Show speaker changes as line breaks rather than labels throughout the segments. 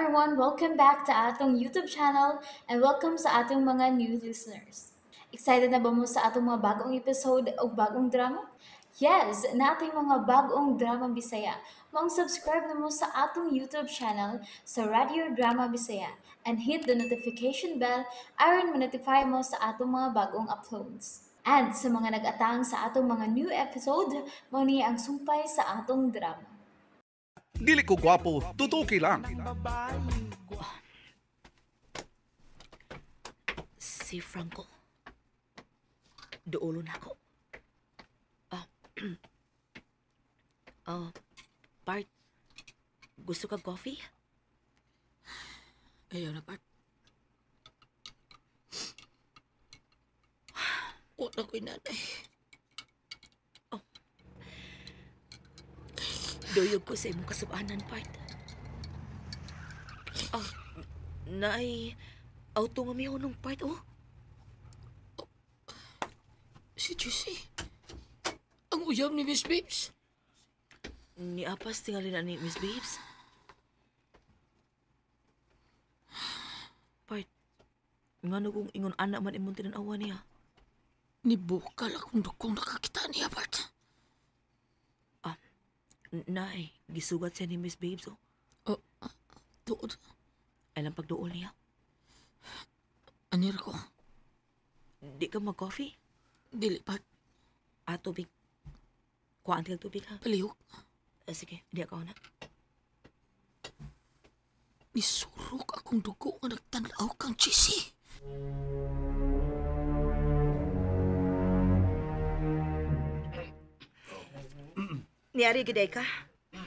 everyone! Welcome back to atong YouTube channel and welcome sa atong mga new listeners. Excited na ba mo sa atong mga bagong episode o bagong drama? Yes, na ating mga bagong drama Bisaya. Mong subscribe na mo sa atong YouTube channel sa Radio Drama Bisaya and hit the notification bell aron ma-notify mo sa atong mga bagong uploads. And sa mga nag-atang sa atong mga new episode, mo ni ang sumpay sa atong drama.
Dili ko gwapo,
tutuki
lang. Si Franco. Duolo na ako. Ah, oh, Bart, gusto ka coffee? Ayaw na, Bart. Una ko'y nanay. Duyog ko sa imong kasubanan, Bart. Ah, nay, auto nga may hunong part, oh. Si Jesse. Ang uyam ni Miss Babes. Ni Apas tingali na ni Miss Babes. Part, nga na kung ingon anak man imong tinanawa niya. Nibukal akong dukong nakakita niya, Bart. Nay, gisugat siya ni Miss Babes, oh. Uh, oh, uh, ah, tuod. Alam pagduol niya. Anir ko. Di ka mag-coffee? Dili pa. Ah, tubig. Kuhaan ka tubig, ha? Palihok. Ah, sige, di ako na. Nisurok akong dugo nga nagtanaw kang chisi. Mm.
Niyari giday ka?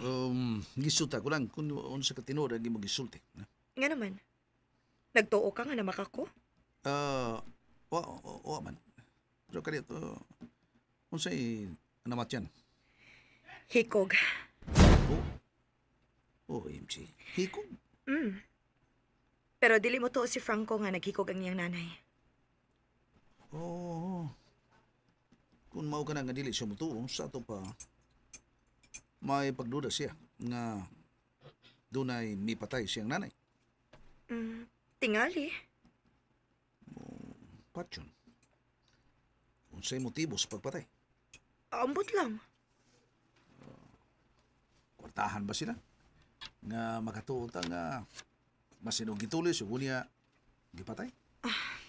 Um, gisulta ko lang kung ano sa katinura gi mo gisulti.
Nga naman. Nagtuo ka nga namak ako?
Ah, uh, wa, wa, man. Pero kaya ito, sa'y namat yan? Hikog. Oh, OMG. Oh, Hikog?
Mm. Pero dili mo to si Franco nga naghikog ang iyang nanay.
Oo. Oh, oh, oh, kung mau ka na nga dili siya mo to, sa ato pa may pagduda siya nga dunay mipatay siyang nanay.
Mm, tingali.
Oh, Patyon. Unsay motibo sa pagpatay?
Ambot lang.
Uh, kwartahan ba sila? Nga makatuot ang uh, masinong gitulis o niya gipatay?
Ah,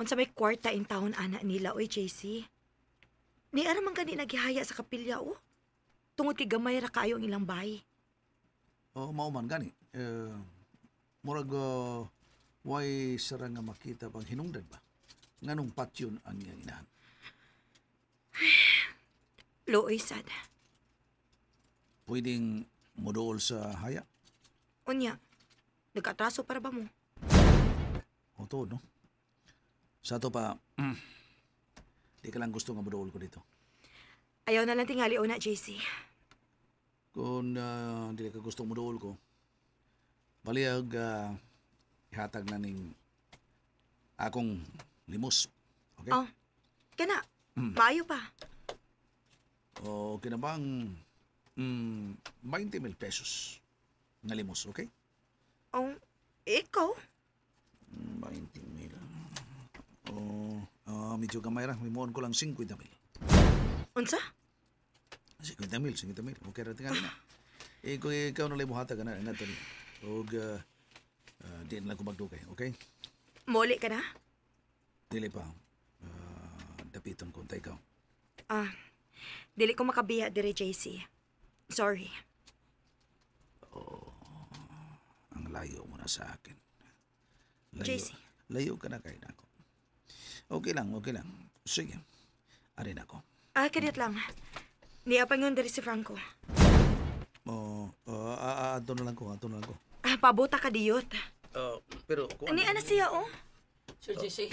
unsa may kwarta in taon ana nila oy JC. Ni aramang kanin nagihaya sa kapilya Oh tungod kay gamay ra kayo ang ilang bahay.
Oh, mao man gani. Uh, murag uh, why sara nga makita pang hinungdan ba? Nganong patyon ang iyang inahan?
Looy sad.
Pwedeng modool sa haya?
Unya, nagkatraso para ba mo?
Oo to, no? Sa to pa, mm, di ka lang gusto nga modool ko dito.
Ayaw na lang tingali una, JC.
Kung uh, hindi ka gusto mo dool ko, baliag uh, ihatag na ning akong limos. Okay? Oh, kena. Mm. Maayo pa. O, oh, kinabang mm, 20 mil pesos na limos, okay?
Oh, ikaw?
20 hmm, mil. Oh, uh, medyo gamay ra. Mimoon ko lang 50 mil. Unsa? 50 mil, 50 mil. Okay, rating ah. na. Ah. Eh, kung ikaw na limuhata ah, ka na, Natalie. O, uh, ah, uh, di na lang okay? Moli ka na? Dili pa. Uh, dapiton ko, ikaw.
Ah, dili ko makabiya dire, JC. Sorry.
Oh, ang layo mo na sa akin. Layo, JC. Layo ka na kay nako. Okay lang, okay lang. Sige. Arin ako.
Ah, kadit lang. Niapangon diri si Franco.
Oh, uh, ah, ah, doon na lang ko, ah, doon na lang ko.
Ah, pabuta ka diyot.
Uh, oh, pero kung Ani ano siya,
oh? Sir JC.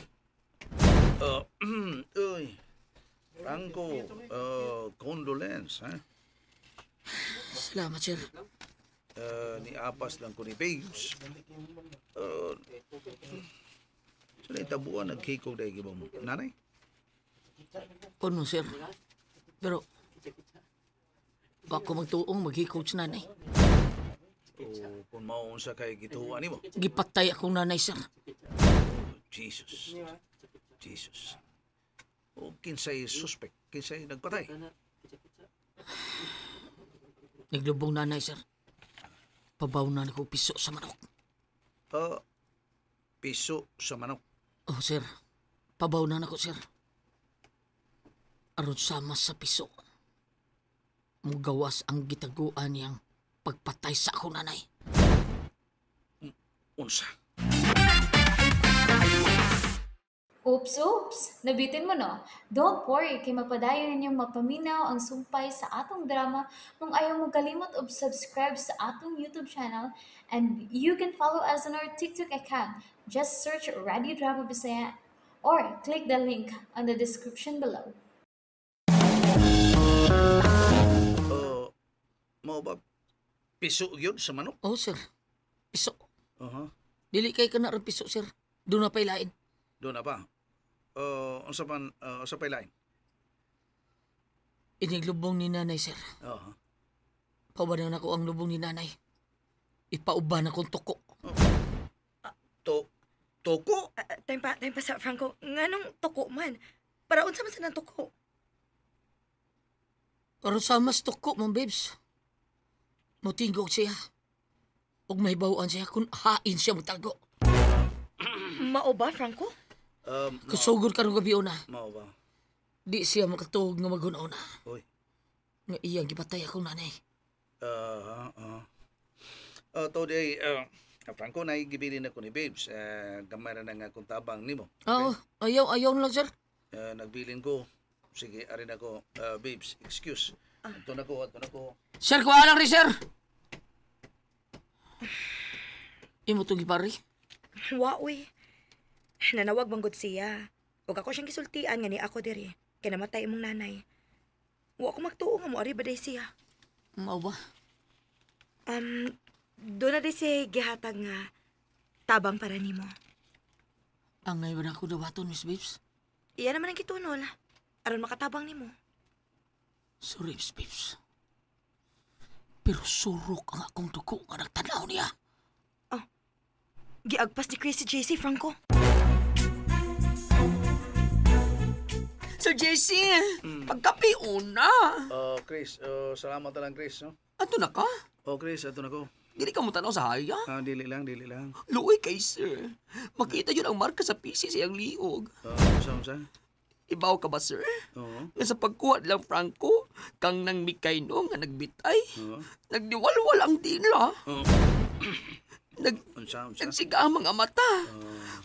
Uh, oh, hmm, uy. Franco, uh, condolence, ha?
Salamat, sir.
Uh, niapas lang ko ni Babes. Uh, sa so, naitabuan, nagkikog dahil gibang mo. Nanay?
Ano, sir? Pero, bako magtuong mag-coach nanay.
O oh, kung maon sa kay gituhuan mo.
Gipatay akong nanay, sir. Oh,
Jesus. Jesus. O oh, kinsay suspect, kinsay nagpatay.
Naglubong nanay, sir. Pabaw na ko piso sa manok.
Ah, piso sa manok.
Oh, sir. Pabaw na ako, sir aron sama sa piso. Mugawas ang gitaguan niyang pagpatay sa ako nanay. Unsa?
Oops, oops! Nabitin mo no? Don't worry, kay mapadayon ninyong mapaminaw ang sumpay sa atong drama kung ayaw mo kalimot og subscribe sa atong YouTube channel and you can follow us on our TikTok account. Just search Radio Drama Bisaya or click the link on the description below.
Oh, uh, mo ba piso yun sa manok? Oh, sir. Piso. Aha.
Dili kay kana ron piso, sir. Doon na pailain.
Doon na pa. Uh, unsa man uh, unsa pailain?
Ining lubong ni nanay, sir. Aha. Oo. Paubanan ako ang lubong ni nanay.
Ipauban akong toko. Oh. Ah, to toko? Uh, ah, time pa, time pa sa Franco. Nganong toko man? Para unsa man sa nang toko?
Aron sa mas tuko mong babes. Mutingog siya. Ug may bawaan siya kung hain siya mutago. Mao ba, Franco? Um, Kasugod ka gabi una. Mao ba? Di siya makatuog nga maghuna una. Uy. Nga iyang gipatay akong nanay.
Ah, uh, ah. Uh. Uh, today, uh, Franco, naigibilin ko ni Babes. Uh, gamay na nga akong tabang nimo.
Okay? Oo, oh, ayaw, ayaw lang, sir.
Uh, nagbilin ko sige, arin ako, uh, ah, babes, excuse. Ah. Ito na ko, ah, ito na ko.
Sir, kuha lang rin, sir! Imo itong ipari?
Wa, uy. Nanawag manggod siya. Huwag ako siyang gisultian nga ako diri. Kaya namatay imong nanay. Wa ko magtuo nga mo ari baday siya. Mao ba? Um, doon na di si gihatag nga tabang para nimo.
Ang ngayon ako dawaton, Miss Babes.
Iyan naman ang kitunol aron makatabang nimo.
Sorry, Pips. Pero surok ang akong dugo nga nagtanaw
niya. Oh. Giagpas ni Chris JC Franco. Sir JC, mm. pagkapiun na.
Oh, uh, Chris, uh, salamat na lang, Chris. No? Ato na ka? Oh, Chris, ato na ko. Dili ka mo tanaw
sa haya? Ah, dili lang, dili lang. Luoy kay sir. Makita yun ang marka sa PC sa iyang liog. Oh, uh, saan, saan? Ibaw ka ba, sir? Oo. Nga sa pagkuha lang Franco, kang nang Mikaino nga nagbitay, Oo. nagdiwalwal ang dila. Oo. Nag, Unsa, unsa? nagsiga ang mga mata.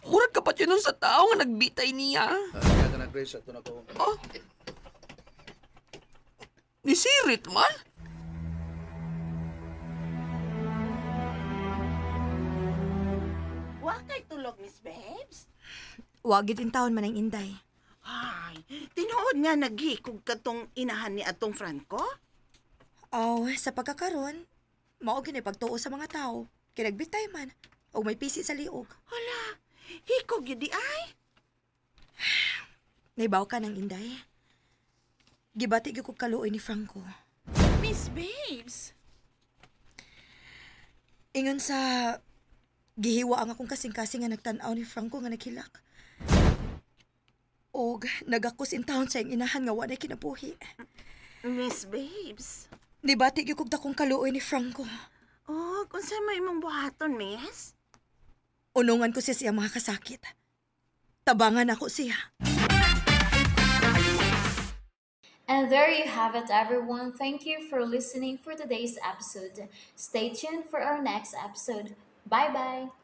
Murag kapat yun nun sa tao nga nagbitay niya. Ah,
kaya ka na, Grace, ato na ko.
Oh. Nisirit man? Wa kay tulog, Miss Babes.
Wa gid in taon man ang inday tinuod nga naghikog katong inahan ni atong Franco? Oh, sa pagkakaron, mao gini pagtuo sa mga tao. Kinagbitay man, o may pisi sa liog. Hala, hikog yun di ay. Naibaw ka ng inday. Gibati ko kaluoy ni Franco. Miss Babes! Ingon sa gihiwa ang akong kasing-kasing nga nagtanaw ni Franco nga naghilak og nagakus in town sa inahan nga wala kinabuhi. Miss Babes. Di ba tigyo kog dakong kaluoy ni Franco? Oh, kung saan may imong buhaton, miss? Unungan ko siya siya mga kasakit. Tabangan ako siya. And there you have it, everyone. Thank you for listening for today's episode. Stay tuned for our next episode. Bye-bye.